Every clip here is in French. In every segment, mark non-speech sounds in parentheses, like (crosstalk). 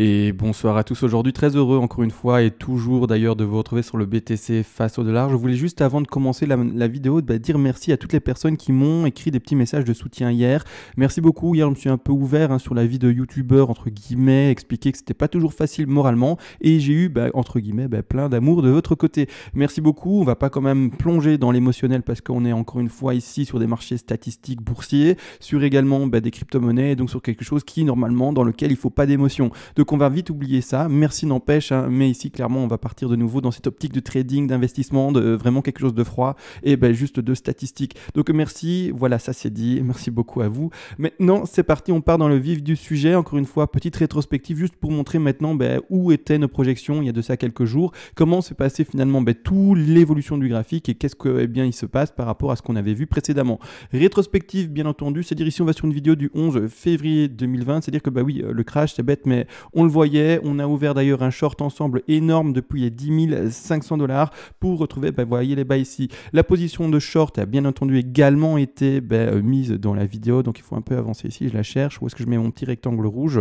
Et bonsoir à tous aujourd'hui, très heureux encore une fois et toujours d'ailleurs de vous retrouver sur le BTC face au dollar. Je voulais juste avant de commencer la, vidéo bah, dire merci à toutes les personnes qui m'ont écrit des petits messages de soutien hier. Merci beaucoup, hier je me suis un peu ouvert hein, sur la vie de youtubeur entre guillemets, expliquer que c'était pas toujours facile moralement et j'ai eu bah, entre guillemets bah, plein d'amour de votre côté. Merci beaucoup, on va pas quand même plonger dans l'émotionnel parce qu'on est encore une fois ici sur des marchés statistiques boursiers, sur également des crypto-monnaies, donc sur quelque chose qui normalement dans lequel il faut pas d'émotion qu'on va vite oublier ça. Merci n'empêche, hein, mais ici clairement on va partir de nouveau dans cette optique de trading, d'investissement, de euh, vraiment quelque chose de froid et ben, juste de statistiques. Donc merci, voilà ça c'est dit, merci beaucoup à vous. Maintenant c'est parti, on part dans le vif du sujet. Encore une fois, petite rétrospective juste pour montrer maintenant ben, où étaient nos projections il y a de ça quelques jours, comment s'est passé finalement ben, toute l'évolution du graphique et qu'est-ce que eh bien il se passe par rapport à ce qu'on avait vu précédemment. Rétrospective bien entendu, c'est-à-dire ici on va sur une vidéo du 11 février 2020, c'est-à-dire que bah oui euh, le crash c'est bête mais on le voyait, on a ouvert d'ailleurs un short ensemble énorme depuis les 10 500 dollars pour retrouver, bah, vous voyez les bas ici. La position de short a bien entendu également été bah, euh, mise dans la vidéo, donc il faut un peu avancer ici, je la cherche. Où est-ce que je mets mon petit rectangle rouge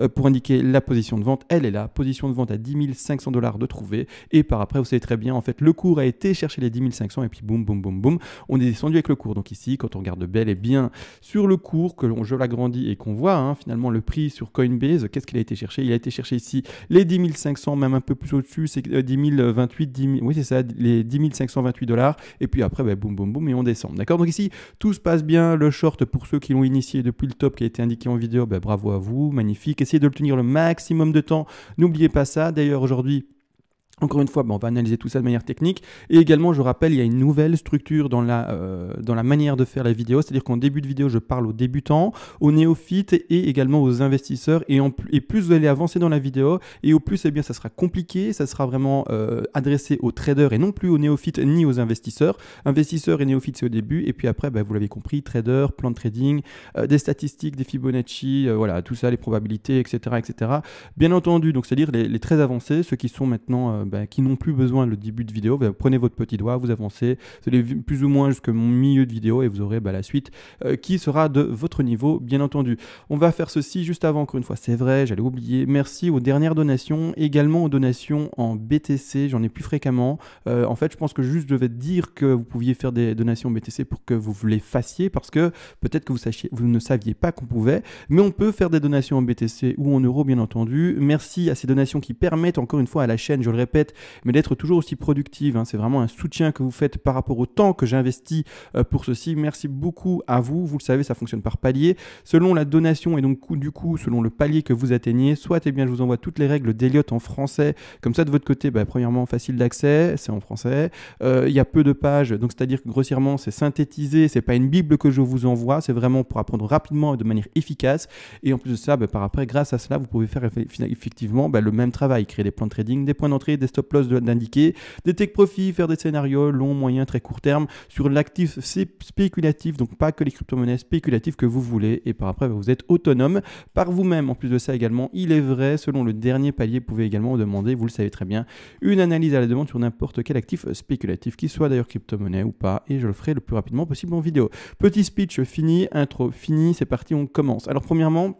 euh, pour indiquer la position de vente Elle est là, position de vente à 10 500 dollars de trouver. Et par après, vous savez très bien, en fait, le cours a été chercher les 10 500 et puis boum, boum, boum, boum, on est descendu avec le cours. Donc ici, quand on regarde bel et bien sur le cours, que l'on je l'agrandis et qu'on voit hein, finalement le prix sur Coinbase, qu'est-ce qu'il a été cherché il a été cherché ici les 10 500, même un peu plus au-dessus, c'est 10 028, 10 oui c'est ça, les 10 528 dollars. Et puis après, ben, boum, boum, boum, et on descend. D'accord Donc ici, tout se passe bien. Le short, pour ceux qui l'ont initié depuis le top qui a été indiqué en vidéo, ben, bravo à vous, magnifique. Essayez de le tenir le maximum de temps. N'oubliez pas ça. D'ailleurs, aujourd'hui, encore une fois, bon, on va analyser tout ça de manière technique. Et également, je rappelle, il y a une nouvelle structure dans la, euh, dans la manière de faire la vidéo. C'est-à-dire qu'en début de vidéo, je parle aux débutants, aux néophytes et également aux investisseurs. Et, en, et plus vous allez avancer dans la vidéo, et au plus, eh bien, ça sera compliqué, ça sera vraiment euh, adressé aux traders et non plus aux néophytes ni aux investisseurs. Investisseurs et néophytes, c'est au début. Et puis après, bah, vous l'avez compris, traders, plan de trading, euh, des statistiques, des Fibonacci, voilà, tout ça, les probabilités, etc. etc. Bien entendu, donc c'est-à-dire les, les, très avancés, ceux qui sont maintenant ben, qui n'ont plus besoin le début de vidéo, prenez votre petit doigt, vous avancez, vous plus ou moins jusqu'au milieu de vidéo et vous aurez ben, la suite euh, qui sera de votre niveau, bien entendu. On va faire ceci juste avant, encore une fois, c'est vrai, j'allais oublier. Merci aux dernières donations, également aux donations en BTC, j'en ai plus fréquemment. Euh, en fait, je pense que juste je devais dire que vous pouviez faire des donations en BTC pour que vous les fassiez parce que peut-être que vous, sachiez, vous ne saviez pas qu'on pouvait, mais on peut faire des donations en BTC ou en euros, bien entendu. Merci à ces donations qui permettent encore une fois à la chaîne, je le répète, mais d'être toujours aussi productive. Hein. C'est vraiment un soutien que vous faites par rapport au temps que j'investis euh, pour ceci. Merci beaucoup à vous. Vous le savez, ça fonctionne par palier. Selon la donation et donc du coup, selon le palier que vous atteignez, soit et eh bien, je vous envoie toutes les règles d'Eliot en français. Comme ça, de votre côté, bah, premièrement, facile d'accès, c'est en français. Euh, il y a peu de pages, donc c'est-à-dire que grossièrement, c'est synthétisé. C'est pas une Bible que je vous envoie. C'est vraiment pour apprendre rapidement et de manière efficace. Et en plus de ça, bah, par après, grâce à cela, vous pouvez faire effectivement bah, le même travail, créer des points de trading, des points d'entrée, des stop loss d'indiquer, des tech profits, faire des scénarios long, moyen, très court terme sur l'actif spéculatif, donc pas que les crypto-monnaies spéculatives que vous voulez et par après vous êtes autonome par vous-même. En plus de ça également, il est vrai, selon le dernier palier, vous pouvez également demander, vous le savez très bien, une analyse à la demande sur n'importe quel actif spéculatif, qu'il soit d'ailleurs crypto-monnaie ou pas, et je le ferai le plus rapidement possible en vidéo. Petit speech fini, intro fini, c'est parti, on commence. Alors premièrement,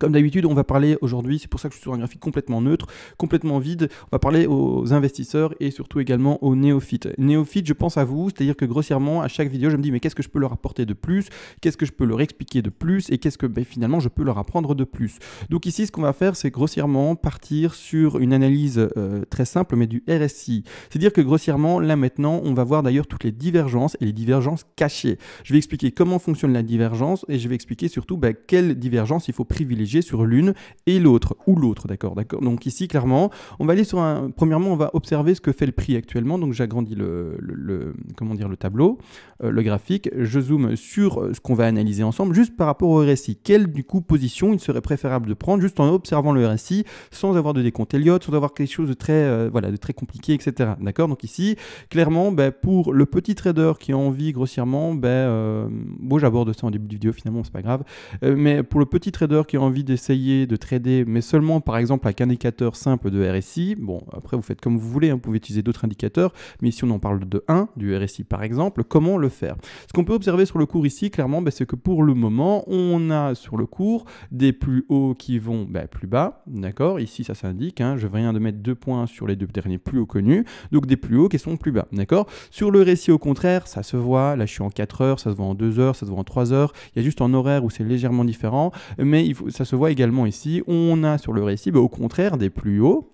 comme d'habitude, on va parler aujourd'hui, c'est pour ça que je suis sur un graphique complètement neutre, complètement vide, on va parler aux investisseurs et surtout également aux néophytes. Néophytes, je pense à vous, c'est-à-dire que grossièrement, à chaque vidéo, je me dis mais qu'est-ce que je peux leur apporter de plus, qu'est-ce que je peux leur expliquer de plus et qu'est-ce que ben, finalement je peux leur apprendre de plus. Donc ici, ce qu'on va faire, c'est grossièrement partir sur une analyse euh, très simple, mais du RSI. C'est-à-dire que grossièrement, là maintenant, on va voir d'ailleurs toutes les divergences et les divergences cachées. Je vais expliquer comment fonctionne la divergence et je vais expliquer surtout ben, quelle divergence il faut privilégier sur l'une et l'autre, ou l'autre, d'accord, d'accord. Donc ici, clairement, on va aller sur un... Premièrement, on va observer ce que fait le prix actuellement, donc j'agrandis le, comment dire, le tableau, euh, le graphique, je zoome sur euh, ce qu'on va analyser ensemble, juste par rapport au RSI. Quelle, du coup, position il serait préférable de prendre, juste en observant le RSI, sans avoir de décompte Elliott, sans avoir quelque chose de très, euh, voilà, de très compliqué, etc. D'accord Donc ici, clairement, ben, pour le petit trader qui a envie, grossièrement, ben, bon, j'aborde ça en début de vidéo, finalement, c'est pas grave, mais pour le petit trader qui a envie d'essayer de trader, mais seulement par exemple avec un indicateur simple de RSI, bon, après vous faites comme vous voulez, hein, vous pouvez utiliser d'autres indicateurs, mais ici on en parle de un, du RSI par exemple, comment le faire Ce qu'on peut observer sur le cours ici, clairement, ben, c'est que pour le moment, on a sur le cours des plus hauts qui vont ben, plus bas, d'accord Ici ça s'indique, hein, je viens de mettre deux points sur les deux derniers plus hauts connus, donc des plus hauts qui sont plus bas, d'accord Sur le RSI au contraire, ça se voit, là je suis en 4 heures, ça se voit en 2 heures, ça se voit en 3 heures, il y a juste en horaire où c'est légèrement différent, mais il faut, ça se voit également ici. On a sur le récit, bah, au contraire, des plus hauts,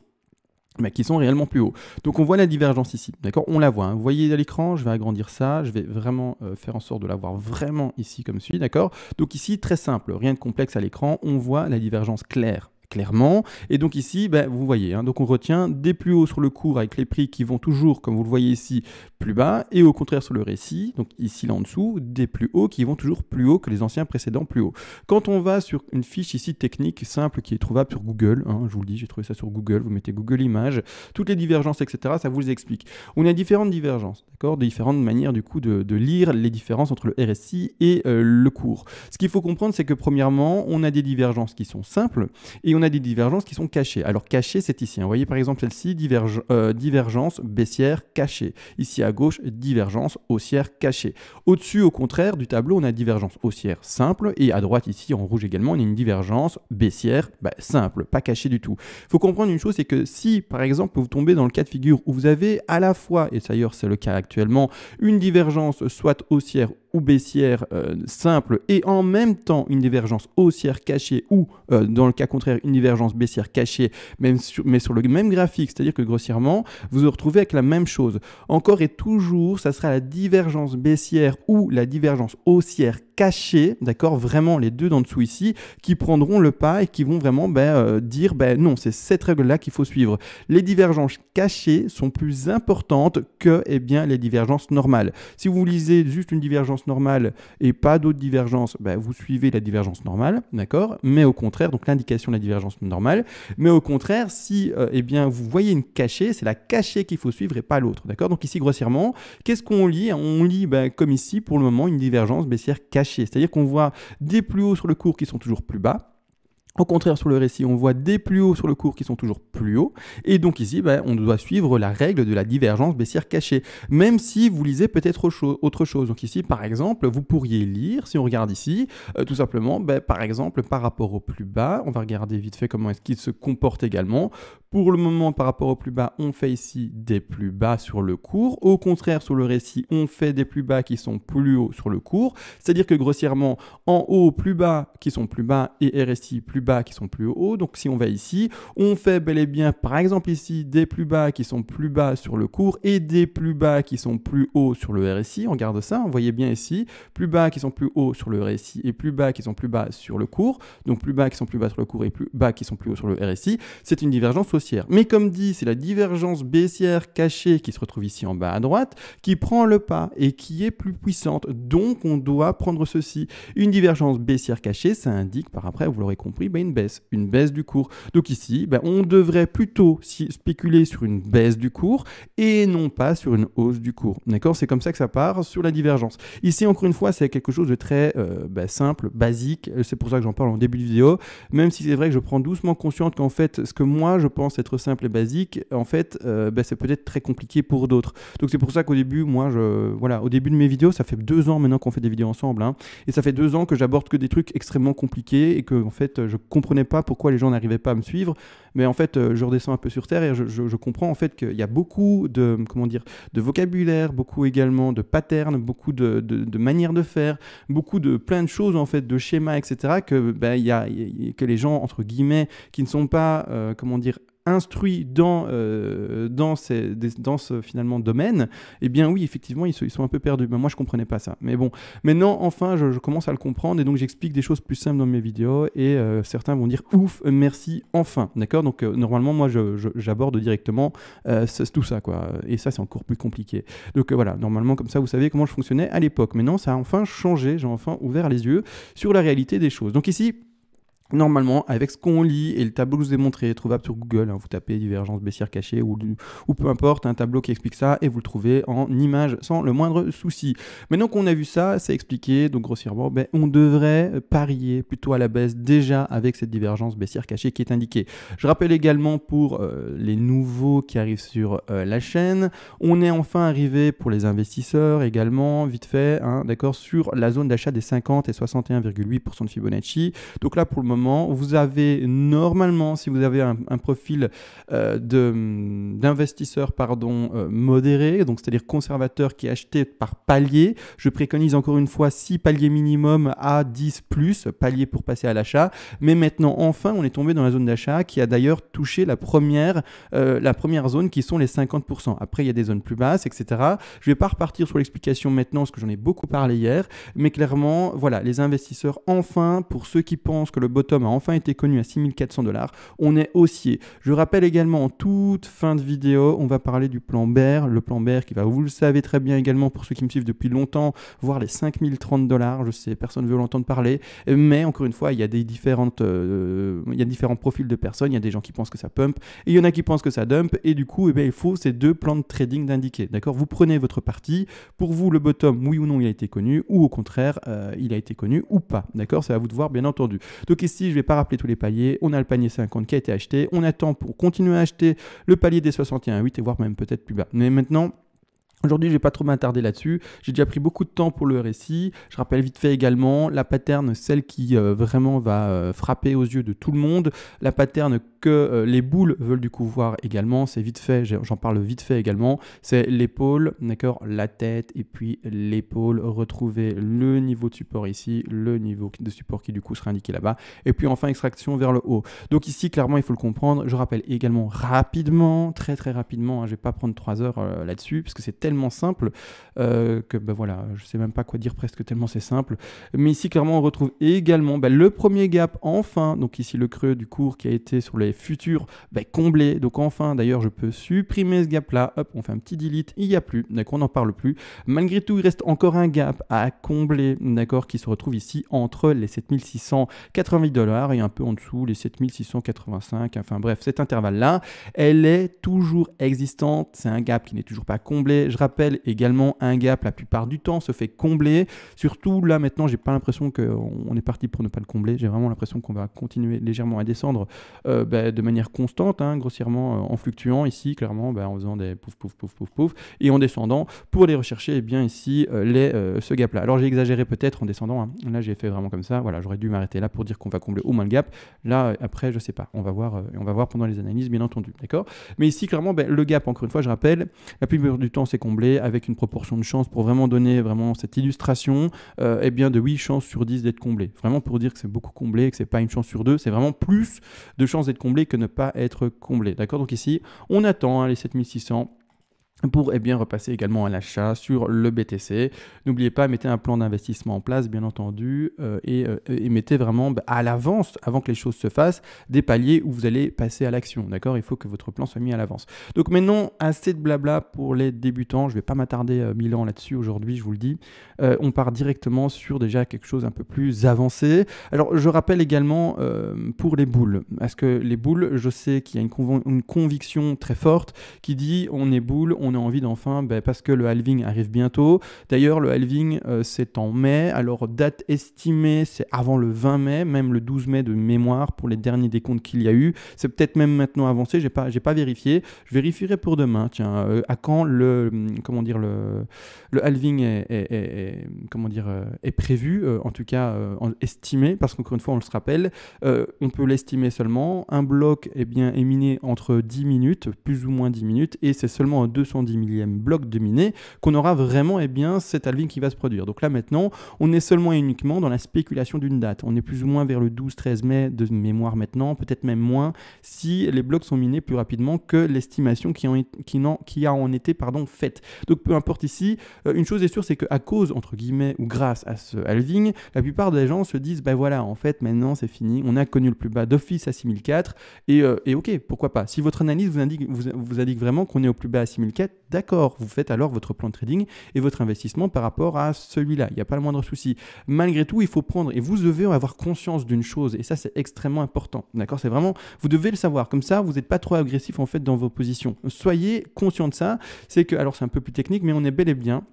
mais qui sont réellement plus hauts. Donc on voit la divergence ici, d'accord On la voit, hein. vous voyez à l'écran, je vais agrandir ça, je vais vraiment euh, faire en sorte de la voir vraiment ici comme celui, d'accord Donc ici, très simple, rien de complexe à l'écran, on voit la divergence claire, clairement. Et donc ici, ben, vous voyez, hein, donc on retient des plus hauts sur le cours avec les prix qui vont toujours, comme vous le voyez ici, plus bas, et au contraire sur le récit, donc ici là en dessous, des plus hauts qui vont toujours plus haut que les anciens précédents plus hauts. Quand on va sur une fiche ici technique simple qui est trouvable sur Google, hein, je vous le dis, j'ai trouvé ça sur Google, vous mettez Google Images, toutes les divergences, etc., ça vous explique. On a différentes divergences, d'accord Différentes manières du coup de, lire les différences entre le RSI et euh, le cours. Ce qu'il faut comprendre, c'est que premièrement, on a des divergences qui sont simples et on on a des divergences qui sont cachées. Alors cachées, c'est ici. Vous hein. voyez par exemple celle-ci, diverge, euh, divergence baissière cachée. Ici à gauche, divergence haussière cachée. Au-dessus, au contraire du tableau, on a divergence haussière simple. Et à droite, ici en rouge également, on a une divergence baissière bah, simple, pas cachée du tout. Il faut comprendre une chose, c'est que si par exemple vous tombez dans le cas de figure où vous avez à la fois, et d'ailleurs c'est le cas actuellement, une divergence soit haussière ou baissière euh, simple et en même temps une divergence haussière cachée ou euh, dans le cas contraire une divergence baissière cachée même sur, mais sur le même graphique, c'est-à-dire que grossièrement vous vous retrouvez avec la même chose. Encore et toujours, ça sera la divergence baissière ou la divergence haussière cachée, d'accord, vraiment les deux d'en dessous ici, qui prendront le pas et qui vont vraiment ben, euh, dire ben non, c'est cette règle-là qu'il faut suivre. Les divergences cachées sont plus importantes que eh bien, les divergences normales. Si vous lisez juste une divergence normale et pas d'autres divergences bah, vous suivez la divergence normale, d'accord Mais au contraire, donc l'indication de la divergence normale, mais au contraire, si euh, eh bien, vous voyez une cachée, c'est la cachée qu'il faut suivre et pas l'autre, d'accord Donc ici, grossièrement, qu'est-ce qu'on lit On lit, bah, comme ici, pour le moment, une divergence baissière cachée, c'est-à-dire qu'on voit des plus hauts sur le cours qui sont toujours plus bas, au contraire, sur le récit, on voit des plus hauts sur le cours qui sont toujours plus hauts. Et donc ici, ben, on doit suivre la règle de la divergence baissière cachée, même si vous lisez peut-être autre chose. Donc ici, par exemple, vous pourriez lire, si on regarde ici, euh, tout simplement, ben, par exemple, par rapport au plus bas, on va regarder vite fait comment est-ce qu'il se comporte également. Pour le moment, par rapport au plus bas, on fait ici des plus bas sur le cours. Au contraire, sur le récit, on fait des plus bas qui sont plus hauts sur le cours. C'est-à-dire que grossièrement, en haut, plus bas qui sont plus bas et RSI plus bas qui sont plus hauts. Donc si on va ici, on fait bel et bien par exemple ici des plus bas qui sont plus bas sur le cours et des plus bas qui sont plus hauts sur le RSI. On garde ça, on voyez bien ici, plus bas qui sont plus hauts sur le RSI et plus bas qui sont plus bas sur le cours. Donc plus bas qui sont plus bas sur le cours et plus bas qui sont plus hauts sur le RSI. C'est une divergence haussière. Mais comme dit, c'est la divergence baissière cachée qui se retrouve ici en bas à droite qui prend le pas et qui est plus puissante. Donc on doit prendre ceci. Une divergence baissière cachée, ça indique par après, vous l'aurez compris, bah, une baisse, une baisse du cours. Donc ici, bah, on devrait plutôt spéculer sur une baisse du cours et non pas sur une hausse du cours. D'accord C'est comme ça que ça part sur la divergence. Ici, encore une fois, c'est quelque chose de très euh, bah, simple, basique. C'est pour ça que j'en parle en début de vidéo. Même si c'est vrai que je prends doucement conscience qu'en fait, ce que moi je pense être simple et basique, en fait, euh, c'est peut-être très compliqué pour d'autres. Donc c'est pour ça qu'au début, moi, je, voilà, au début de mes vidéos, ça fait deux ans maintenant qu'on fait des vidéos ensemble, hein, et ça fait deux ans que j'aborde que des trucs extrêmement compliqués et que en fait, je comprenais pas pourquoi les gens n'arrivaient pas à me suivre, mais en fait, euh, je redescends un peu sur terre et je, je, comprends en fait qu'il y a beaucoup de, comment dire, de vocabulaire, beaucoup également de patterns, beaucoup de, de, de manières de faire, beaucoup de plein de choses en fait, de schémas, etc. que ben, y y a, que les gens entre guillemets qui ne sont pas, euh, comment dire, instruit dans, euh, dans, ces, dans ce finalement domaine, eh bien oui, effectivement, ils, ils sont un peu perdus. moi, je comprenais pas ça. Mais bon, maintenant, enfin, je, commence à le comprendre et donc j'explique des choses plus simples dans mes vidéos et euh, certains vont dire ouf, merci, enfin, d'accord Donc euh, normalement, moi, j'aborde directement tout ça, quoi. Et ça, c'est encore plus compliqué. Donc voilà, normalement, comme ça, vous savez comment je fonctionnais à l'époque. Maintenant, ça a enfin changé. J'ai enfin ouvert les yeux sur la réalité des choses. Donc ici, Normalement, avec ce qu'on lit et le tableau que je vous ai montré, trouvable sur Google, hein. vous tapez divergence baissière cachée ou, peu importe, un tableau qui explique ça et vous le trouvez en image sans le moindre souci. Maintenant qu'on a vu ça, c'est expliqué, donc grossièrement, ben, on devrait parier plutôt à la baisse déjà avec cette divergence baissière cachée qui est indiquée. Je rappelle également pour euh, les nouveaux qui arrivent sur euh, la chaîne, on est enfin arrivé pour les investisseurs également, vite fait, hein, d'accord, sur la zone d'achat des 50 et 61,8% de Fibonacci. Donc là, pour le moment, vous avez normalement, si vous avez un, profil euh, de d'investisseur euh, modéré, donc c'est-à-dire conservateur qui est acheté par palier, je préconise encore une fois 6 paliers minimum à 10 plus, paliers pour passer à l'achat. Mais maintenant, enfin, on est tombé dans la zone d'achat qui a d'ailleurs touché la première, euh, la première zone qui sont les 50%. Après, il y a des zones plus basses, etc. Je ne vais pas repartir sur l'explication maintenant, parce que j'en ai beaucoup parlé hier, mais clairement, voilà, les investisseurs, enfin, pour ceux qui pensent que le bottom a enfin été connu à 6400 dollars, on est haussier. Je rappelle également en toute fin de vidéo, on va parler du plan bear le plan bear qui va, vous le savez très bien également pour ceux qui me suivent depuis longtemps, voir les 5030 dollars. Je sais, personne veut l'entendre parler, mais encore une fois, il y a des différentes, euh, il y a différents profils de personnes. Il y a des gens qui pensent que ça pump et il y en a qui pensent que ça dump. Et du coup, eh il faut ces deux plans de trading d'indiquer. D'accord Vous prenez votre partie. Pour vous, le bottom, oui ou non, il a été connu, ou au contraire, euh, il a été connu ou pas. D'accord ça à vous de voir, bien entendu. Donc ici, je ne vais pas rappeler tous les paliers. On a le panier 50 qui a été acheté. On attend pour continuer à acheter le palier des 61,8 et voire même peut-être plus bas. Mais maintenant, Aujourd'hui, je vais pas trop m'attarder là-dessus. J'ai déjà pris beaucoup de temps pour le récit. Je rappelle vite fait également la pattern, celle qui euh, vraiment va euh, frapper aux yeux de tout le monde. La pattern que euh, les boules veulent du coup voir également. C'est vite fait, j'en parle vite fait également. C'est l'épaule, d'accord, la tête et puis l'épaule. Retrouver le niveau de support ici, le niveau de support qui du coup sera indiqué là-bas. Et puis enfin, extraction vers le haut. Donc ici, clairement, il faut le comprendre. Je rappelle également rapidement, très très rapidement. je hein, je vais pas prendre 3 heures là-dessus parce que c'est tellement tellement simple euh, que ben voilà, je sais même pas quoi dire presque tellement c'est simple. Mais ici, clairement, on retrouve également bah, le premier gap enfin, donc ici le creux du cours qui a été sur les futurs bah, comblé. Donc enfin, d'ailleurs, je peux supprimer ce gap là. Hop, on fait un petit delete, il n'y a plus, d'accord, on n'en parle plus. Malgré tout, il reste encore un gap à combler, d'accord, qui se retrouve ici entre les 7680 dollars et un peu en dessous les 7685. Enfin bref, cet intervalle là, elle est toujours existante. C'est un gap qui n'est toujours pas comblé. Je rappelle également un gap la plupart du temps se fait combler. Surtout là maintenant, j'ai pas l'impression qu'on est parti pour ne pas le combler. J'ai vraiment l'impression qu'on va continuer légèrement à descendre euh, bah, de manière constante, hein, grossièrement euh, en fluctuant ici, clairement bah, en faisant des pouf pouf pouf pouf pouf et en descendant pour aller rechercher Et eh bien ici euh, les, ce gap là. Alors j'ai exagéré peut-être en descendant. Hein. Là j'ai fait vraiment comme ça. Voilà, j'aurais dû m'arrêter là pour dire qu'on va combler au moins le gap. Là après je sais pas. On va voir. on va voir pendant les analyses bien entendu. D'accord. Mais ici clairement bah, le gap encore une fois je rappelle la plupart du temps c'est qu'on avec une proportion de chance pour vraiment donner vraiment cette illustration et euh, eh bien de 8 chances sur 10 d'être comblé. Vraiment pour dire que c'est beaucoup comblé, que c'est pas une chance sur deux, c'est vraiment plus de chances d'être comblé que ne pas être comblé. D'accord Donc ici, on attend hein, les 7600 pour eh bien, repasser également à l'achat sur le BTC. N'oubliez pas, mettez un plan d'investissement en place, bien entendu, euh, euh, et, mettez vraiment bah, à l'avance, avant que les choses se fassent, des paliers où vous allez passer à l'action. D'accord Il faut que votre plan soit mis à l'avance. Donc maintenant, assez de blabla pour les débutants. Je ne vais pas m'attarder euh, mille ans là-dessus aujourd'hui, je vous le dis. on part directement sur déjà quelque chose un peu plus avancé. Alors, je rappelle également pour les boules, parce que les boules, je sais qu'il y a une, une, conviction très forte qui dit on est boule, on on a envie d'enfin, ben, parce que le halving arrive bientôt. D'ailleurs, le halving, euh, c'est en mai. Alors, date estimée, c'est avant le 20 mai, même le 12 mai de mémoire pour les derniers décomptes qu'il y a eu. C'est peut-être même maintenant avancé, j'ai pas, j'ai pas vérifié. Je vérifierai pour demain, tiens, euh, à quand le, hum, comment dire, le, le halving est, comment dire, euh, est prévu, en tout cas estimé, parce qu'encore une fois, on le se rappelle, on peut l'estimer seulement. Un bloc eh est bien, éminé entre 10 minutes, plus ou moins 10 minutes, et c'est seulement à 200 10 millième bloc de miner qu'on aura vraiment et eh bien, cet halving qui va se produire. Donc là maintenant, on est seulement et uniquement dans la spéculation d'une date. On est plus ou moins vers le 12-13 mai de mémoire maintenant, peut-être même moins, si les blocs sont minés plus rapidement que l'estimation qui, a en été pardon, faite. Donc peu importe ici, euh, une chose est sûre, c'est qu'à cause, entre guillemets, ou grâce à ce halving, la plupart des gens se disent, ben voilà, en fait, maintenant c'est fini, on a connu le plus bas d'office à 6004, euh, et, ok, pourquoi pas. Si votre analyse vous indique, vous, vous indique vraiment qu'on est au plus bas à 6004, d'accord. Vous faites alors votre plan de trading et votre investissement par rapport à celui-là. Il n'y a pas le moindre souci. Malgré tout, il faut prendre et vous devez avoir conscience d'une chose et ça c'est extrêmement important. D'accord C'est vraiment vous devez le savoir. Comme ça, vous n'êtes pas trop agressif en fait dans vos positions. Soyez conscient de ça. C'est que alors c'est un peu plus technique, mais on est bel et bien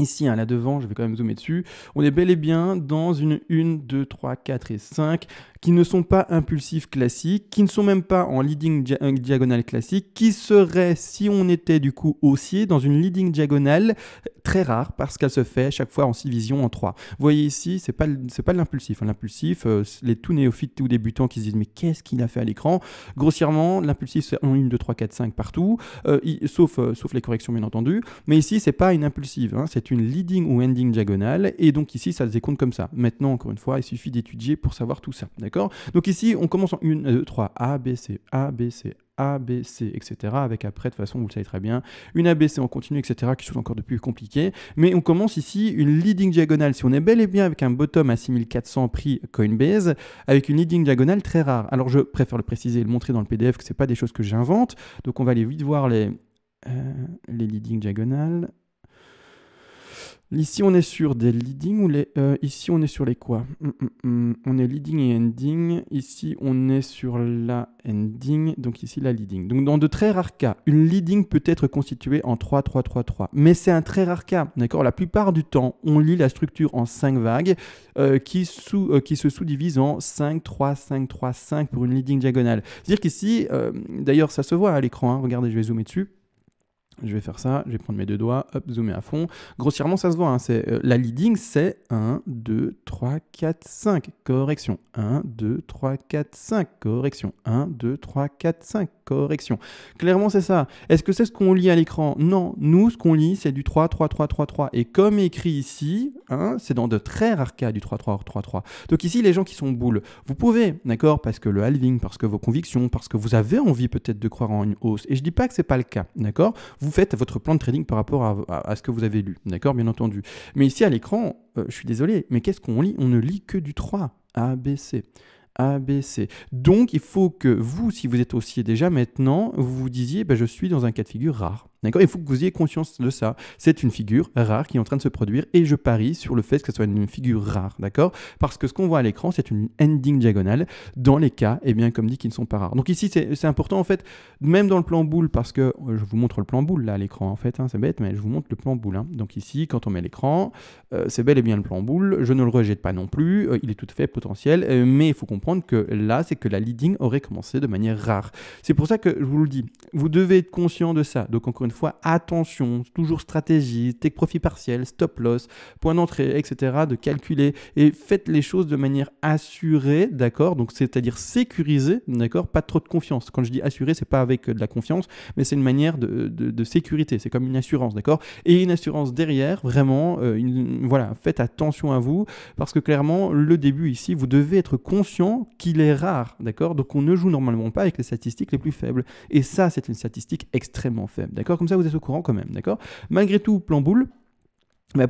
Ici, hein, là devant, je vais quand même zoomer dessus, on est bel et bien dans une 1, 2, 3, 4 et 5 qui ne sont pas impulsifs classiques, qui ne sont même pas en leading diagonal euh, diagonale classique, qui serait si on était du coup haussier, dans une leading diagonale euh, très rare parce qu'elle se fait chaque fois en 6 visions en 3. Vous voyez ici, c'est pas, pas l'impulsif. Hein. L'impulsif, euh, les tout néophytes, ou débutants qui se disent mais qu'est-ce qu'il a fait à l'écran Grossièrement, l'impulsif c'est en 1, 2, 3, 4, 5 partout, sauf, sauf les corrections bien entendu. Mais ici, c'est pas une impulsive, hein, c'est une leading ou ending diagonale, et donc ici ça se décompte comme ça. Maintenant, encore une fois, il suffit d'étudier pour savoir tout ça, d'accord Donc ici, on commence en 1, 2, 3, A, B, C, A, B, C, a, B, C, etc. Avec après, de façon, vous le savez très bien, une ABC en continu, etc. qui sont encore de plus compliqués Mais on commence ici une leading diagonale. Si on est bel et bien avec un bottom à 6400 prix Coinbase, avec une leading diagonale très rare. Alors je préfère le préciser et le montrer dans le PDF que c'est pas des choses que j'invente. Donc on va aller vite voir les, euh, les leading diagonales. Ici, on est sur des leading ou les. Euh, ici, on est sur les quoi hum, hum, hum. On est leading et ending. Ici, on est sur la ending. Donc, ici, la leading. Donc, dans de très rares cas, une leading peut être constituée en 3, 3, 3, 3. Mais c'est un très rare cas. D'accord La plupart du temps, on lit la structure en 5 vagues euh, euh, qui, se sous en 5, 3, 5, 3, 5 pour une leading diagonale. C'est-à-dire qu'ici, d'ailleurs, ça se voit à l'écran. Hein. regardez, je vais zoomer dessus. Je vais faire ça, je vais prendre mes deux doigts, hop, zoomer à fond. Grossièrement, ça se voit, hein, euh, la leading, c'est 1, 2, 3, 4, 5, correction. 1, 2, 3, 4, 5, correction. 1, 2, 3, 4, 5, correction. Clairement, c'est ça. Est-ce que c'est ce qu'on lit à l'écran Non, nous, ce qu'on lit, c'est du 3, 3, 3, 3, 3. Et comme écrit ici, hein, c'est dans de très rares cas du 3, 3, 3, 3. Donc ici, les gens qui sont boules, vous pouvez, d'accord Parce que le halving, parce que vos convictions, parce que vous avez envie peut-être de croire en une hausse. Et je dis pas que c'est pas le cas, d'accord vous faites votre plan de trading par rapport à, ce que vous avez lu. D'accord, bien entendu. Mais ici à l'écran, euh, je suis désolé, mais qu'est-ce qu'on lit On ne lit que du 3, A, B, C. ABC. Donc, il faut que vous, si vous êtes haussier déjà maintenant, vous vous disiez, ben, je suis dans un cas de figure rare. D'accord Il faut que vous ayez conscience de ça. C'est une figure rare qui est en train de se produire et je parie sur le fait que ce soit une figure rare, d'accord Parce que ce qu'on voit à l'écran, c'est une ending diagonale dans les cas, eh bien comme dit, qui ne sont pas rares. Donc ici, c'est important en fait, même dans le plan boule, parce que euh, je vous montre le plan boule là à l'écran en fait, hein, c'est bête, mais je vous montre le plan boule. Hein. Donc ici, quand on met l'écran, euh, c'est bel et bien le plan boule, je ne le rejette pas non plus, euh, il est tout à fait potentiel, mais il faut comprendre que là, c'est que la leading aurait commencé de manière rare. C'est pour ça que je vous le dis, vous devez être conscient de ça. Donc encore fois, attention, toujours stratégie, take profit partiel, stop loss, point d'entrée, etc. de calculer et faites les choses de manière assurée, d'accord Donc c'est-à-dire sécurisé d'accord Pas trop de confiance. Quand je dis assuré c'est pas avec euh, de la confiance, mais c'est une manière de, sécurité. C'est comme une assurance, d'accord Et une assurance derrière, vraiment, euh, voilà, faites attention à vous parce que clairement, le début ici, vous devez être conscient qu'il est rare, d'accord Donc on ne joue normalement pas avec les statistiques les plus faibles. Et ça, c'est une statistique extrêmement faible, d'accord comme ça vous êtes au courant quand même, d'accord Malgré tout, plan boule,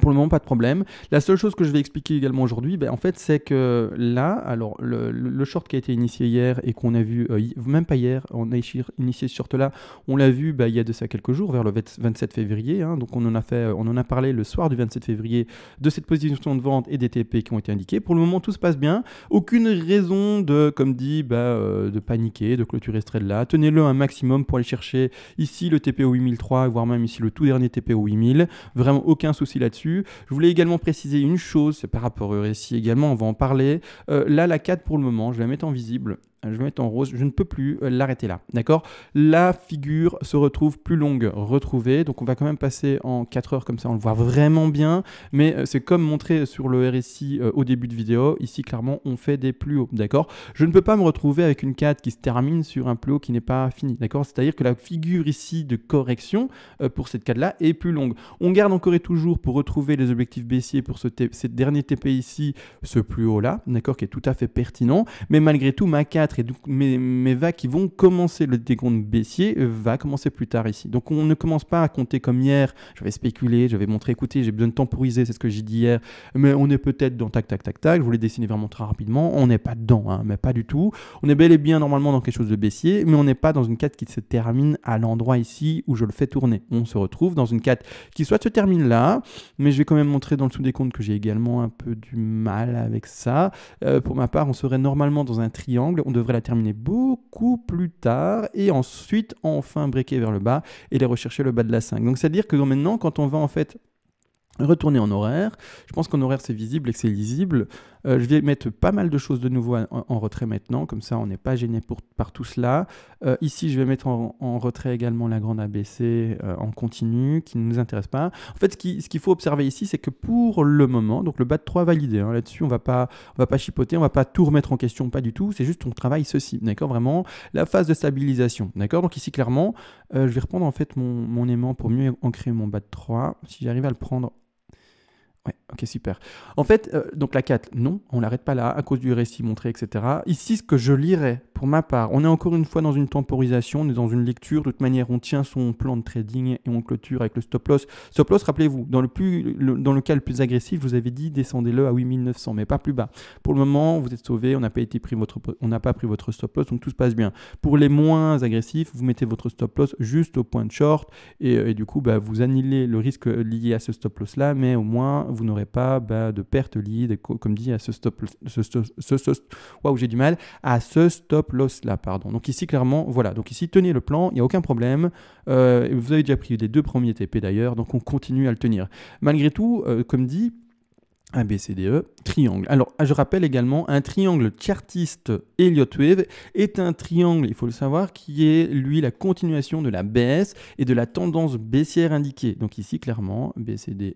pour le moment, pas de problème. La seule chose que je vais expliquer également aujourd'hui, ben en fait, c'est que là, alors le, short qui a été initié hier et qu'on a vu, euh, même pas hier, on a initié ce short-là, on l'a vu ben, il y a de ça quelques jours, vers le 27 février. Hein. donc on en, a fait, on en a parlé le soir du 27 février de cette position de vente et des TP qui ont été indiqués. Pour le moment, tout se passe bien. Aucune raison de, comme dit, ben, euh, de paniquer, de clôturer ce trade-là. Tenez-le un maximum pour aller chercher ici le TPO 8003, voire même ici le tout dernier TPO 8000. Vraiment aucun souci là dessus Je voulais également préciser une chose, c'est par rapport au récit également, on va en parler. Euh, là, la 4 pour le moment, je vais la mettre en visible je vais mettre en rose, je ne peux plus euh, l'arrêter là, d'accord La figure se retrouve plus longue, retrouvée, donc on va quand même passer en 4 heures comme ça, on le voit vraiment bien, mais euh, c'est comme montré sur le RSI euh, au début de vidéo, ici clairement on fait des plus hauts, d'accord Je ne peux pas me retrouver avec une 4 qui se termine sur un plus haut qui n'est pas fini, d'accord C'est-à-dire que la figure ici de correction pour cette 4 là est plus longue. On garde encore et toujours pour retrouver les objectifs baissiers pour ce, cette dernier TP ici, ce plus haut là, d'accord Qui est tout à fait pertinent, mais malgré tout ma 4 et donc mes vagues qui vont commencer. Le décompte baissier euh, va commencer plus tard ici. Donc on ne commence pas à compter comme hier. Je vais spéculer, montré, vais écoutez, j'ai besoin de temporiser, c'est ce que j'ai dit hier. Mais on est peut-être dans tac, tac, tac, tac. Je voulais dessiner vraiment très rapidement. On n'est pas dedans, hein, mais pas du tout. On est bel et bien normalement dans quelque chose de baissier, mais on n'est pas dans une 4 qui se termine à l'endroit ici où je le fais tourner. On se retrouve dans une 4 qui soit se termine là, mais je vais quand même montrer dans le sous décompte que j'ai également un peu du mal avec ça. Euh, pour ma part, on serait normalement dans un triangle. On devrait la terminer beaucoup plus tard et ensuite enfin briquer vers le bas et les rechercher le bas de la 5. Donc c'est-à-dire que maintenant, quand on va en fait retourner en horaire. Je pense qu'en horaire, c'est visible et que c'est lisible. Euh, je vais mettre pas mal de choses de nouveau en, retrait maintenant, comme ça, on n'est pas gêné pour, par tout cela. Euh, ici, je vais mettre en, retrait également la grande ABC euh, en continu, qui ne nous intéresse pas. En fait, ce qu'il faut observer ici, c'est que pour le moment, donc le bas de 3 validé, hein, là-dessus, on ne va pas chipoter, on ne va pas tout remettre en question, pas du tout, c'est juste qu'on travaille ceci, d'accord Vraiment, la phase de stabilisation, d'accord Donc ici, clairement, je vais reprendre en fait mon, mon aimant pour mieux ancrer mon bas de 3. Si j'arrive à le prendre Ouais, ok, super. En fait, euh, donc la 4, non, on l'arrête pas là, à cause du récit montré, etc. Ici, ce que je lirais, pour ma part, on est encore une fois dans une temporisation, on est dans une lecture, de toute manière, on tient son plan de trading et on clôture avec le stop loss. Stop loss, rappelez-vous, dans, le plus, dans le cas le plus agressif, vous avez dit descendez-le à 8900, mais pas plus bas. Pour le moment, vous êtes sauvé, on n'a pas, été pris votre, on pas pris votre stop loss, donc tout se passe bien. Pour les moins agressifs, vous mettez votre stop loss juste au point de short et, euh, du coup, bah, vous annulez le risque lié à ce stop loss là, mais au moins, vous n'aurez pas bah, de perte lead, comme dit, à ce stop, ce, j'ai du mal, à ce stop loss là, pardon. Donc ici, clairement, voilà. Donc ici, tenez le plan, il n'y a aucun problème. Euh, vous avez déjà pris les deux premiers TP d'ailleurs, donc on continue à le tenir. Malgré tout, euh, comme dit, un BCDE triangle. Alors, je rappelle également, un triangle chartiste Elliott Wave est un triangle, il faut le savoir, qui est, lui, la continuation de la baisse et de la tendance baissière indiquée. Donc ici, clairement, BCDE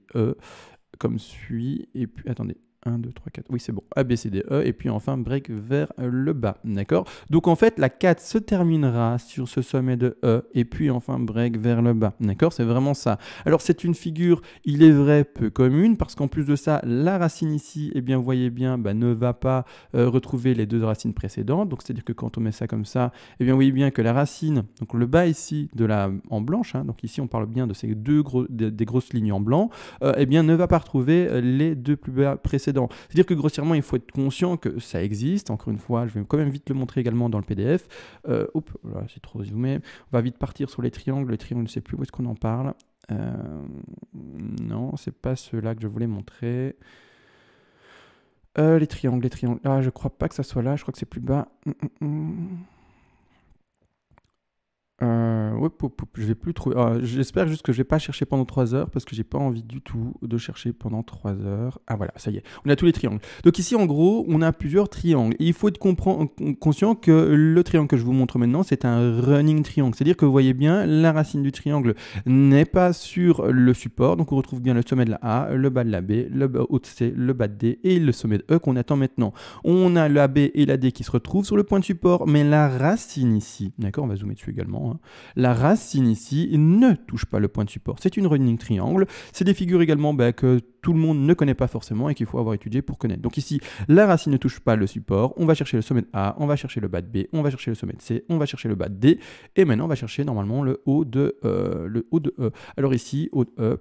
comme suit. Et puis, attendez, 1, 2, 3, 4. Oui, c'est bon. A, B, C, D, E. Et puis enfin, break vers le bas. D'accord Donc en fait, la 4 se terminera sur ce sommet de E. Et puis enfin, break vers le bas. D'accord C'est vraiment ça. Alors c'est une figure, il est vrai, peu commune. Parce qu'en plus de ça, la racine ici, eh bien, vous voyez bien, bah, ne va pas euh, retrouver les deux racines précédentes. Donc c'est-à-dire que quand on met ça comme ça, eh bien, vous voyez bien que la racine, donc le bas ici, de la en blanche, hein, donc ici on parle bien de ces deux gros, des, grosses lignes en blanc, et euh, eh bien, ne va pas retrouver euh, les deux plus bas précédentes c'est-à-dire que grossièrement, il faut être conscient que ça existe. Encore une fois, je vais quand même vite le montrer également dans le PDF. Euh, oups, c'est trop zoomé. On va vite partir sur les triangles. Les triangles, je ne sais plus où est-ce qu'on en parle. Non, euh, non, c'est pas ceux-là que je voulais montrer. Euh, les triangles, les triangles. Ah, je crois pas que ça soit là. Je crois que c'est plus bas. Mm, mm, mm je vais plus trouver. Euh, j'espère juste que je vais pas chercher pendant 3 heures parce que j'ai pas envie du tout de chercher pendant 3 heures. Ah voilà, ça y est, on a tous les triangles. Donc ici, en gros, on a plusieurs triangles. il faut être conscient que le triangle que je vous montre maintenant, c'est un running triangle. C'est-à-dire que vous voyez bien, la racine du triangle n'est pas sur le support. Donc on retrouve bien le sommet de la A, le bas de la B, le haut de C, le bas de D et le sommet de E qu'on attend maintenant. On a la B et la D qui se retrouvent sur le point de support, mais la racine ici, d'accord, on va zoomer dessus également. Hein. La racine ici ne touche pas le point de support. C'est une running triangle. C'est des figures également bah, que tout le monde ne connaît pas forcément et qu'il faut avoir étudié pour connaître. Donc ici, la racine ne touche pas le support. On va chercher le sommet de A, on va chercher le bas de B, on va chercher le sommet de C, on va chercher le bas de D. Et maintenant, on va chercher normalement le haut de, euh, le haut de E. Alors ici, haut de E,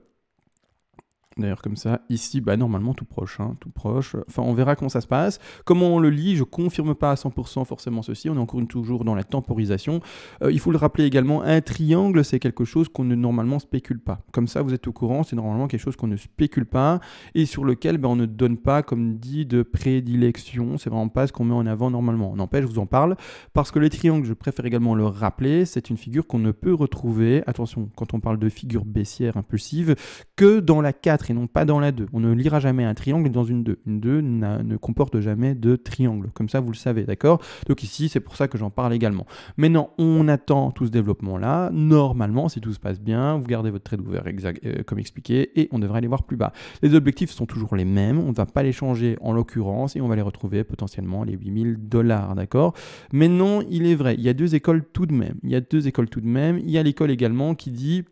d'ailleurs comme ça. Ici, bah, normalement tout proche, hein, tout proche. Enfin, on verra comment ça se passe. Comment on le lit, je confirme pas à 100% forcément ceci. On est encore toujours dans la temporisation. Euh, il faut le rappeler également, un triangle, c'est quelque chose qu'on ne normalement spécule pas. Comme ça, vous êtes au courant, c'est normalement quelque chose qu'on ne spécule pas et sur lequel bah, on ne donne pas, comme dit, de prédilection. C'est vraiment pas ce qu'on met en avant normalement. N'empêche, je vous en parle parce que les triangles, je préfère également le rappeler, c'est une figure qu'on ne peut retrouver. Attention, quand on parle de figure baissière impulsive, que dans la 4 et non pas dans la 2. On ne lira jamais un triangle dans une 2. Une 2 ne comporte jamais de triangle. Comme ça, vous le savez, d'accord Donc ici, c'est pour ça que j'en parle également. Maintenant, on attend tout ce développement-là. Normalement, si tout se passe bien, vous gardez votre trade ouvert exact, euh, comme expliqué et on devrait aller voir plus bas. Les objectifs sont toujours les mêmes. On ne va pas les changer en l'occurrence et on va les retrouver potentiellement les 8000 dollars, d'accord Mais non, il est vrai. Il y a deux écoles tout de même. Il y a deux écoles tout de même. Il y a l'école également qui dit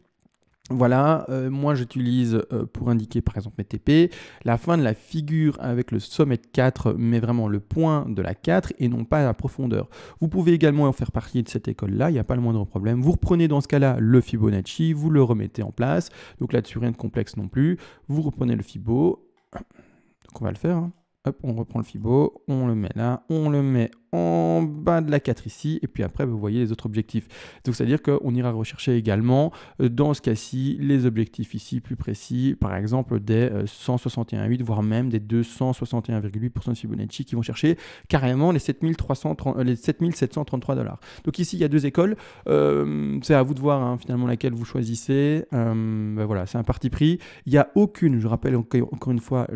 voilà, euh, moi j'utilise euh, pour indiquer par exemple mes TP la fin de la figure avec le sommet de 4, mais vraiment le point de la 4 et non pas la profondeur. Vous pouvez également en faire partie de cette école-là, il n'y a pas le moindre problème. Vous reprenez dans ce cas-là le Fibonacci, vous le remettez en place, donc là-dessus rien de complexe non plus. Vous reprenez le Fibo, donc on va le faire. Hein. Hop, on reprend le Fibo, on le met là, on le met en bas de la 4 ici, et puis après vous voyez les autres objectifs. Donc c'est-à-dire qu'on ira rechercher également, euh, dans ce cas-ci, les objectifs ici plus précis, par exemple des 161,8, euh, voire même des 261,8% de Fibonacci qui vont chercher carrément les euh, les 7733 dollars. Donc ici il y a deux écoles, c'est à vous de voir hein, finalement laquelle vous choisissez. Ben voilà, c'est un parti pris. Il n'y a aucune, je rappelle encore une fois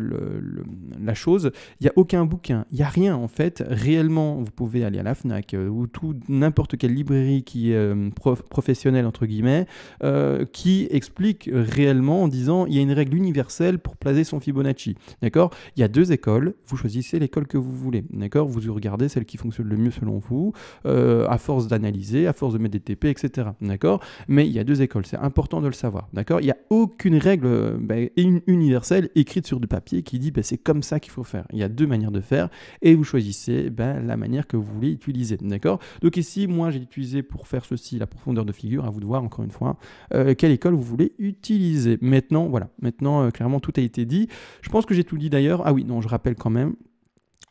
la chose, il n'y a aucun bouquin, il n'y a rien en fait réellement vous pouvez aller à la FNAC euh, ou tout n'importe quelle librairie qui est euh, professionnelle entre guillemets, euh, qui explique réellement en disant il y a une règle universelle pour placer son Fibonacci. D'accord Il y a deux écoles, vous choisissez l'école que vous voulez. D'accord Vous regardez celle qui fonctionne le mieux selon vous, à force d'analyser, à force de mettre des TP, etc. D'accord Mais il y a deux écoles, c'est important de le savoir. D'accord Il n'y a aucune règle ben, universelle écrite sur du papier qui dit ben, c'est comme ça qu'il faut faire. Il y a deux manières de faire et vous choisissez ben, la manière que vous voulez utiliser. D'accord Donc ici, moi, j'ai utilisé pour faire ceci la profondeur de figure, à vous de voir encore une fois euh, quelle école vous voulez utiliser. Maintenant, voilà, maintenant, euh, clairement, tout a été dit. Je pense que j'ai tout dit d'ailleurs. Ah oui, non, je rappelle quand même.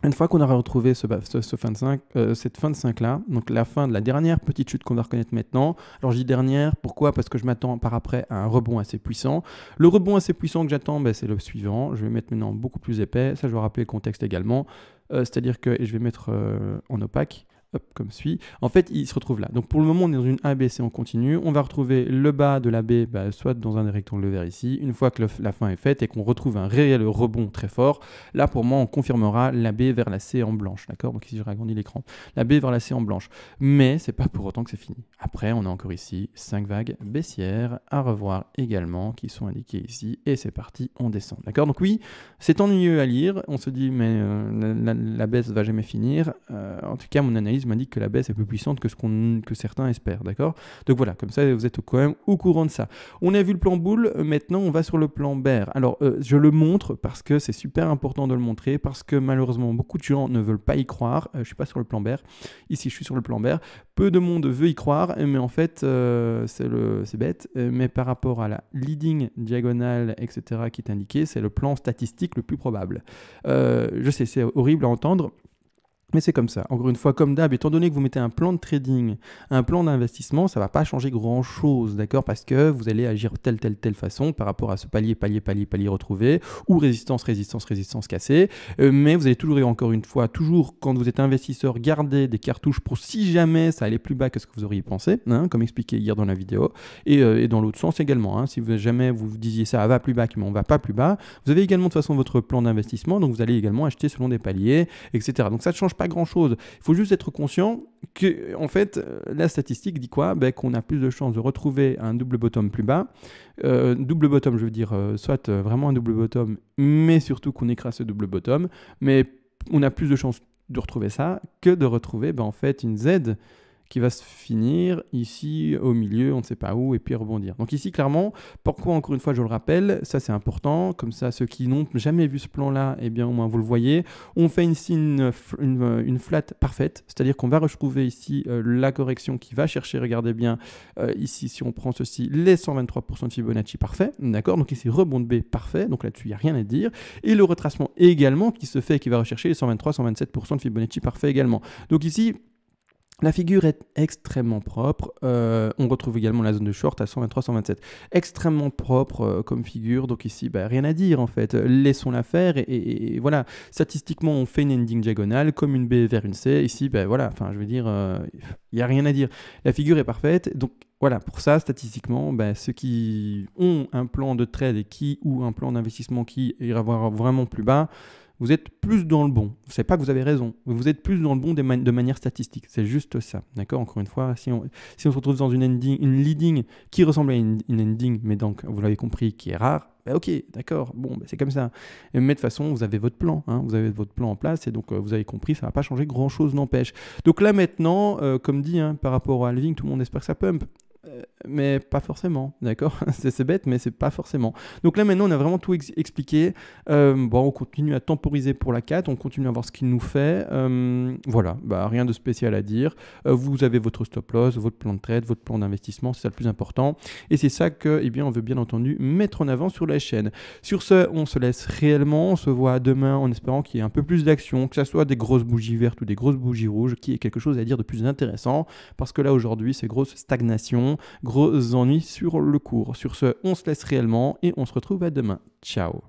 Une fois qu'on aura retrouvé ce, fin de 5, cette fin de 5 là, donc la fin de la dernière petite chute qu'on va reconnaître maintenant. Alors je dis dernière, pourquoi Parce que je m'attends par après à un rebond assez puissant. Le rebond assez puissant que j'attends, ben, c'est le suivant. Je vais mettre maintenant beaucoup plus épais. Ça, je vais rappeler le contexte également. Euh, c'est-à-dire que, je vais mettre euh, en opaque, comme suit. En fait, il se retrouve là. Donc pour le moment, on est dans une ABC en continu. On va retrouver le bas de la B, bah, soit dans un rectangle vert ici. Une fois que la fin est faite et qu'on retrouve un réel rebond très fort, là pour moi, on confirmera la B vers la C en blanche. D'accord Donc ici, j'ai agrandi l'écran. La B vers la C en blanche. Mais c'est pas pour autant que c'est fini. Après, on a encore ici cinq vagues baissières à revoir également qui sont indiquées ici. Et c'est parti, on descend. D'accord Donc oui, c'est ennuyeux à lire. On se dit, mais euh, la, baisse va jamais finir. Euh, en tout cas, mon analyse m'a m'indique que la baisse est plus puissante que ce qu'on que certains espèrent, d'accord Donc voilà, comme ça vous êtes quand même au courant de ça. On a vu le plan boule, maintenant on va sur le plan bear. Alors euh, je le montre parce que c'est super important de le montrer, parce que malheureusement beaucoup de gens ne veulent pas y croire. Euh, je suis pas sur le plan bear, ici je suis sur le plan bear. Peu de monde veut y croire, mais en fait euh, c'est bête, mais par rapport à la leading diagonale, etc. qui est indiquée, c'est le plan statistique le plus probable. je sais, c'est horrible à entendre. Mais c'est comme ça. Encore une fois, comme d'hab, étant donné que vous mettez un plan de trading, un plan d'investissement, ça ne va pas changer grand-chose, d'accord Parce que vous allez agir telle, telle, telle façon par rapport à ce palier, palier, palier, palier retrouvé, ou résistance, résistance, résistance cassée. Euh, mais vous allez toujours, et encore une fois, toujours, quand vous êtes investisseur, garder des cartouches pour si jamais ça allait plus bas que ce que vous auriez pensé, hein, comme expliqué hier dans la vidéo, et, euh, dans l'autre sens également. Hein. si jamais vous disiez ça va plus bas, mais on ne va pas plus bas, vous avez également de toute façon votre plan d'investissement, donc vous allez également acheter selon des paliers, etc. Donc ça ne change pas grand-chose. Il faut juste être conscient que, en fait, euh, la statistique dit quoi ben, Qu'on a plus de chances de retrouver un double bottom plus bas. Euh, double bottom, je veux dire, euh, soit vraiment un double bottom, mais surtout qu'on écrase ce double bottom. Mais on a plus de chances de retrouver ça que de retrouver ben, en fait une Z qui va se finir ici au milieu, on ne sait pas où, et puis rebondir. Donc ici, clairement, pourquoi encore une fois, je le rappelle, ça c'est important, comme ça ceux qui n'ont jamais vu ce plan-là, eh bien au moins vous le voyez, on fait ici une, une, flat parfaite, c'est-à-dire qu'on va retrouver ici euh, la correction qui va chercher, regardez bien, euh, ici si on prend ceci, les 123% de Fibonacci parfait, d'accord Donc ici, rebond B parfait, donc là-dessus, il n'y a rien à dire, et le retracement également qui se fait, qui va rechercher les 123, 127% de Fibonacci parfait également. Donc ici, la figure est extrêmement propre. Euh, on retrouve également la zone de short à 123-127. Extrêmement propre euh, comme figure. Donc ici, bah, rien à dire en fait. Laissons la faire. Et, voilà, statistiquement, on fait une ending diagonale comme une B vers une C. Ici, bah, voilà, enfin, je veux dire, il euh, n'y a rien à dire. La figure est parfaite. Donc voilà, pour ça, statistiquement, bah, ceux qui ont un plan de trade et qui, ou un plan d'investissement qui ira voir vraiment plus bas, vous êtes plus dans le bon. Vous savez pas que vous avez raison, vous êtes plus dans le bon de, manière statistique. C'est juste ça. D'accord Encore une fois, si on, se retrouve dans une, leading qui ressemble à une, ending, mais donc, vous l'avez compris, qui est rare, ben ok, d'accord, bon, ben c'est comme ça. Mais de toute façon, vous avez votre plan, hein. vous avez votre plan en place, et donc euh, vous avez compris, ça ne va pas changer grand-chose, n'empêche. Donc là maintenant, euh, comme dit, hein, par rapport à Alving, tout le monde espère que ça pump. Euh, mais pas forcément, d'accord (laughs) C'est bête, mais c'est pas forcément. Donc là maintenant, on a vraiment tout expliqué. Euh, bon, on continue à temporiser pour la 4, on continue à voir ce qu'il nous fait. Euh, voilà, bah, rien de spécial à dire. vous avez votre stop loss, votre plan de trade, votre plan d'investissement, c'est ça le plus important. Et c'est ça que, eh bien, on veut bien entendu mettre en avant sur la chaîne. Sur ce, on se laisse réellement, on se voit demain en espérant qu'il y ait un peu plus d'action, que ça soit des grosses bougies vertes ou des grosses bougies rouges, qui est quelque chose à dire de plus intéressant, parce que là aujourd'hui, c'est grosse stagnation gros ennuis sur le cours. Sur ce, on se laisse réellement et on se retrouve à demain. Ciao